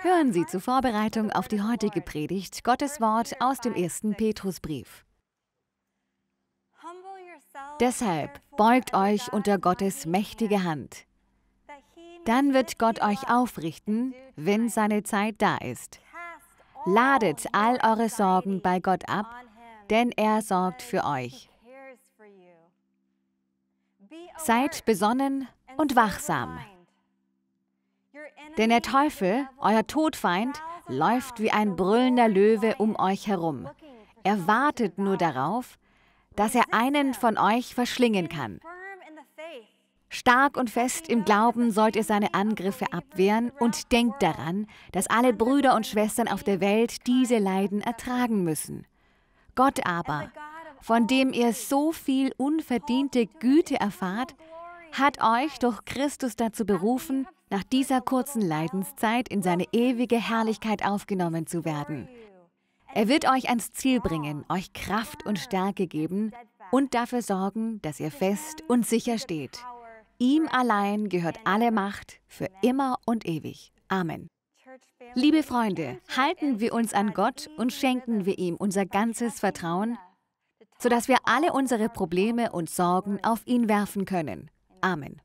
Hören Sie zur Vorbereitung auf die heutige Predigt Gottes Wort aus dem ersten Petrusbrief. Deshalb beugt euch unter Gottes mächtige Hand. Dann wird Gott euch aufrichten, wenn seine Zeit da ist. Ladet all eure Sorgen bei Gott ab, denn er sorgt für euch. Seid besonnen und wachsam. Denn der Teufel, euer Todfeind, läuft wie ein brüllender Löwe um euch herum. Er wartet nur darauf, dass er einen von euch verschlingen kann. Stark und fest im Glauben sollt ihr seine Angriffe abwehren und denkt daran, dass alle Brüder und Schwestern auf der Welt diese Leiden ertragen müssen. Gott aber, von dem ihr so viel unverdiente Güte erfahrt, hat euch durch Christus dazu berufen, nach dieser kurzen Leidenszeit in seine ewige Herrlichkeit aufgenommen zu werden. Er wird euch ans Ziel bringen, euch Kraft und Stärke geben und dafür sorgen, dass ihr fest und sicher steht. Ihm allein gehört alle Macht für immer und ewig. Amen. Liebe Freunde, halten wir uns an Gott und schenken wir ihm unser ganzes Vertrauen, sodass wir alle unsere Probleme und Sorgen auf ihn werfen können. Amen.